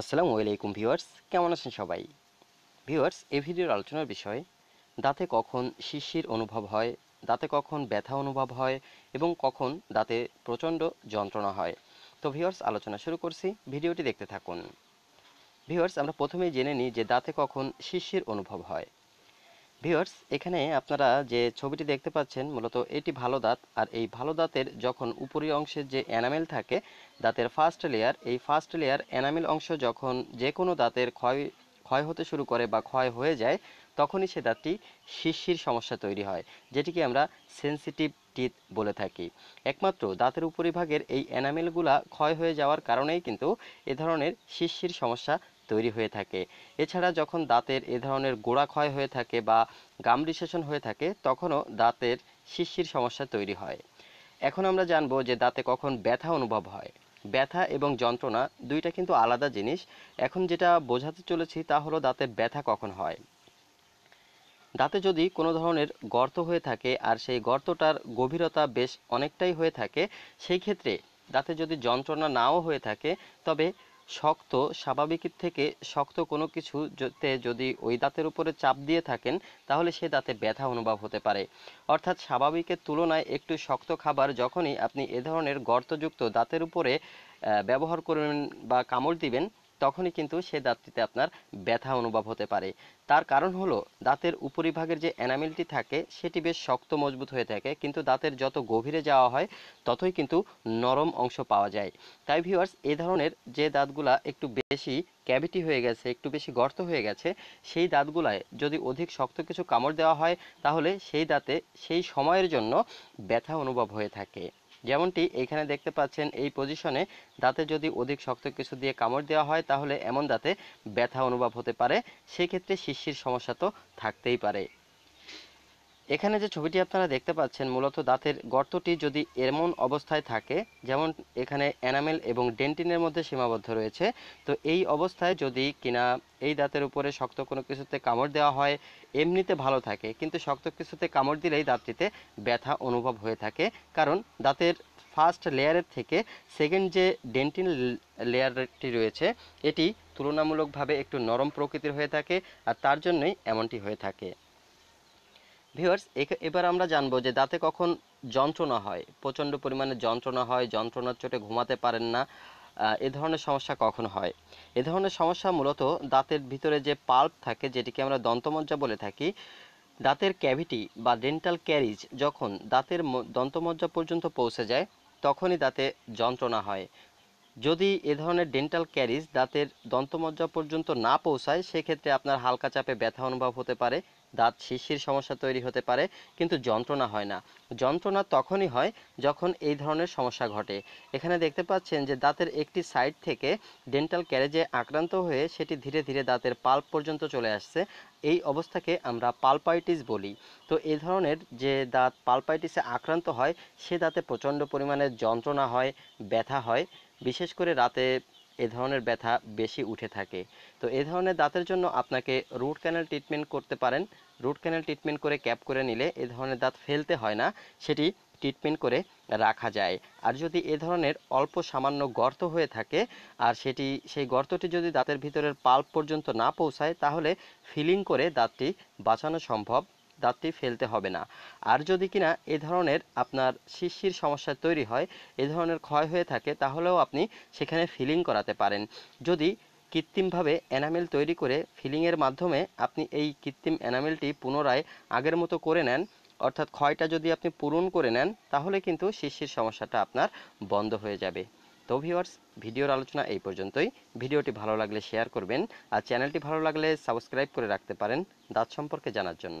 আসসালামু আলাইকুম ভিউয়ার্স কেমন আছেন সবাই ভিউয়ার্স এই ভিডিওর আলোচনার বিষয় দাঁতে কখন শিশির অনুভব হয় দাঁতে কখন ব্যথা অনুভব হয় এবং কখন দাঁতে প্রচণ্ড যন্ত্রণা হয় তো ভিউয়ার্স আলোচনা শুরু করছি ভিডিওটি দেখতে থাকুন ভিউয়ার্স আমরা প্রথমেই জেনে নিই যে দাঁতে কখন শিশির অনুভব হয় ভিউয়ার্স এখানে আপনারা যে ছবিটি দেখতে পাচ্ছেন মূলত এটি ভালো দাঁত আর এই ভালো দাঁতের যখন উপরি অংশে যে এনামেল থাকে দাঁতের ফার্স্ট লেয়ার এই ফার্স্ট লেয়ার এনামেল অংশ যখন যে কোনো দাঁতের ক্ষয় ক্ষয় হতে শুরু করে বা ক্ষয় হয়ে যায় তখনই সে দাঁতটি শিরশির সমস্যা তৈরি হয় যেটিকে আমরা সেন্সিটিভ টিথ বলে থাকি একমাত্র দাঁতের উপরিভাগের এই এনামেলগুলা ক্ষয় হয়ে যাওয়ার কারণেই কিন্তু এ ধরনের শিরশির সমস্যা তৈরি হয়ে থাকে এছাড়া যখন দাঁতের এ ধরনের গোড়া ক্ষয় হয়ে থাকে বা গাম রিসেশন হয়ে থাকে তখনও দাঁতের শিশির সমস্যা তৈরি হয় এখন আমরা জানবো যে দাঁতে কখন ব্যথা অনুভব হয় ব্যথা এবং যন্ত্রণা দুইটা কিন্তু আলাদা জিনিস এখন যেটা বোঝাতে চলেছি তা হলো দাঁতে ব্যথা কখন হয় দাঁতে যদি কোনো ধরনের গর্ত হয়ে থাকে আর সেই গর্তটার গভীরতা বেশ অনেকটাই হয়ে থাকে সেই ক্ষেত্রে দাঁতে যদি যন্ত্রণা নাও হয়ে থাকে তবে শক্ত স্বাভাবিকের থেকে শক্ত কোনো কিছুতে যদি ওই দাঁতের উপরে চাপ দিয়ে থাকেন তাহলে সে দাঁতে ব্যথা অনুভব হতে পারে অর্থাৎ স্বাভাবিকের তুলনায় একটু শক্ত খাবার যখনই আপনি এ ধরনের গর্তযুক্ত দাঁতের উপরে ব্যবহার করবেন বা কামড় দিবেন তখনই কিন্তু সে দাঁতটিতে আপনার ব্যথা অনুভব হতে পারে তার কারণ হলো দাঁতের উপরিভাগের যে এনামেলটি থাকে সেটি বেশ শক্ত মজবুত হয়ে থাকে কিন্তু দাঁতের যত গভীরে যাওয়া হয় ততই কিন্তু নরম অংশ পাওয়া যায় তাই ভিউয়ার্স এ ধরনের যে দাঁতগুলা একটু বেশি ক্যাভিটি হয়ে গেছে একটু বেশি গর্ত হয়ে গেছে সেই দাঁতগুলায় যদি অধিক শক্ত কিছু কামড় দেওয়া হয় তাহলে সেই দাঁতে সেই সময়ের জন্য ব্যথা অনুভব হয়ে থাকে যেমনটি এখানে দেখতে পাচ্ছেন এই পজিশনে দাঁতে যদি অধিক শক্ত কিছু দিয়ে কামড় দেওয়া হয় তাহলে এমন দাঁতে ব্যথা অনুভব হতে পারে সেক্ষেত্রে শিশির সমস্যা তো থাকতেই পারে এখানে যে ছবিটি আপনারা দেখতে পাচ্ছেন মূলত দাঁতের গর্তটি যদি এমন অবস্থায় থাকে যেমন এখানে এনামেল এবং ডেন্টিনের মধ্যে সীমাবদ্ধ রয়েছে তো এই অবস্থায় যদি কিনা এই দাঁতের উপরে শক্ত কোনো কিছুতে কামড় দেওয়া হয় এমনিতে ভালো থাকে কিন্তু শক্ত কিছুতে কামড় দিলেই দাঁতটিতে ব্যথা অনুভব হয়ে থাকে কারণ দাঁতের ফার্স্ট লেয়ারের থেকে সেকেন্ড যে ডেন্টিন লেয়ারটি রয়েছে এটি তুলনামূলকভাবে একটু নরম প্রকৃতির হয়ে থাকে আর তার জন্যই এমনটি হয়ে থাকে ভিউয়ার্স এবার আমরা জানবো যে দাঁতে কখন যন্ত্রণা হয় প্রচণ্ড পরিমাণে যন্ত্রণা হয় যন্ত্রণার চোটে ঘুমাতে পারেন না এ ধরনের সমস্যা কখন হয় এ ধরনের সমস্যা মূলত দাঁতের ভিতরে যে পাল্প থাকে যেটিকে আমরা দন্তমজ্জা বলে থাকি দাঁতের ক্যাভিটি বা ডেন্টাল ক্যারিজ যখন দাঁতের দন্তমজ্জা পর্যন্ত পৌঁছে যায় তখনই দাঁতে যন্ত্রণা হয় যদি এ ধরনের ডেন্টাল ক্যারিজ দাঁতের দন্তমজ্জা পর্যন্ত না পৌঁছায় সেক্ষেত্রে আপনার হালকা চাপে ব্যথা অনুভব হতে পারে দাঁত শিশির সমস্যা তৈরি হতে পারে কিন্তু যন্ত্রণা হয় না যন্ত্রণা তখনই হয় যখন এই ধরনের সমস্যা ঘটে এখানে দেখতে পাচ্ছেন যে দাঁতের একটি সাইড থেকে ডেন্টাল ক্যারেজে আক্রান্ত হয়ে সেটি ধীরে ধীরে দাঁতের পাল্প পর্যন্ত চলে আসছে এই অবস্থাকে আমরা পালপাইটিস বলি তো এ ধরনের যে দাঁত পালপাইটিসে আক্রান্ত হয় সে দাঁতে প্রচণ্ড পরিমাণে যন্ত্রণা হয় ব্যথা হয় বিশেষ করে রাতে এ ধরনের ব্যথা বেশি উঠে থাকে তো এ ধরনের দাঁতের জন্য আপনাকে রুট ক্যানেল ট্রিটমেন্ট করতে পারেন রুট ক্যানেল ট্রিটমেন্ট করে ক্যাপ করে নিলে এ ধরনের দাঁত ফেলতে হয় না সেটি ট্রিটমেন্ট করে রাখা যায় আর যদি এ ধরনের অল্প সামান্য গর্ত হয়ে থাকে আর সেটি সেই গর্তটি যদি দাঁতের ভিতরের পাল্প পর্যন্ত না পৌঁছায় তাহলে ফিলিং করে দাঁতটি বাঁচানো সম্ভব দাঁতটি ফেলতে হবে না আর যদি কিনা এ ধরনের আপনার শিশির সমস্যা তৈরি হয় এ ধরনের ক্ষয় হয়ে থাকে তাহলেও আপনি সেখানে ফিলিং করাতে পারেন যদি কৃত্রিমভাবে এনামেল তৈরি করে ফিলিংয়ের মাধ্যমে আপনি এই কৃত্রিম এনামেলটি পুনরায় আগের মতো করে নেন অর্থাৎ ক্ষয়টা যদি আপনি পূরণ করে নেন তাহলে কিন্তু শিশির সমস্যাটা আপনার বন্ধ হয়ে যাবে তো ভিউয়ার্স ভিডিওর আলোচনা এই পর্যন্তই ভিডিওটি ভালো লাগলে শেয়ার করবেন আর চ্যানেলটি ভালো লাগলে সাবস্ক্রাইব করে রাখতে পারেন দাঁত সম্পর্কে জানার জন্য